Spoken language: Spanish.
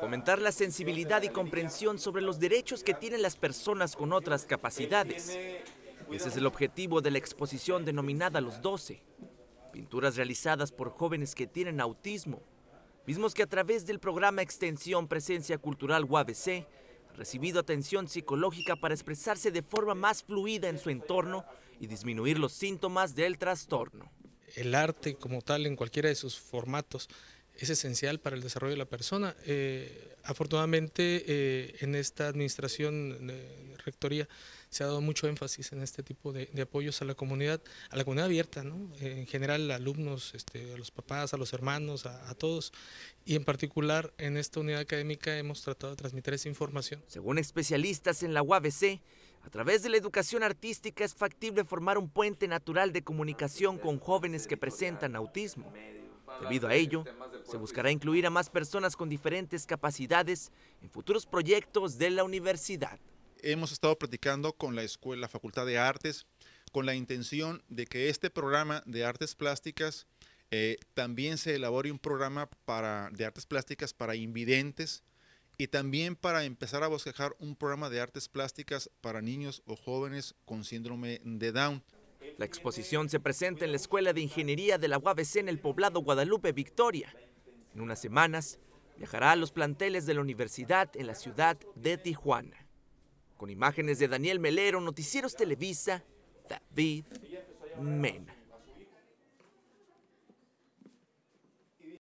Fomentar la sensibilidad y comprensión sobre los derechos que tienen las personas con otras capacidades. Ese es el objetivo de la exposición denominada Los 12. Pinturas realizadas por jóvenes que tienen autismo, mismos que a través del programa Extensión Presencia Cultural UABC recibido atención psicológica para expresarse de forma más fluida en su entorno y disminuir los síntomas del trastorno. El arte como tal en cualquiera de sus formatos es esencial para el desarrollo de la persona. Eh, afortunadamente eh, en esta administración, de eh, rectoría, se ha dado mucho énfasis en este tipo de, apoyos a la comunidad, a la comunidad abierta, ¿no? en general alumnos, este, a los papás, a los hermanos, a, a, todos, y en particular en esta unidad académica hemos tratado de transmitir esa información. Según especialistas en la UABC, a través de la educación artística es factible formar un puente natural de comunicación con jóvenes que presentan autismo. Debido a ello, se buscará incluir a más personas con diferentes capacidades en futuros proyectos de la universidad. Hemos estado platicando con la escuela, Facultad de Artes, con la intención de que este programa de artes plásticas eh, también se elabore un programa de artes plásticas para invidentes y también para empezar a bosquejar un programa de artes plásticas para niños o jóvenes con síndrome de Down. La exposición se presenta en la Escuela de Ingeniería de la UABC en el poblado Guadalupe Victoria. En unas semanas viajará a los planteles de la universidad en la ciudad de Tijuana. Con imágenes de Daniel Melero, Noticieros Televisa, David Mena.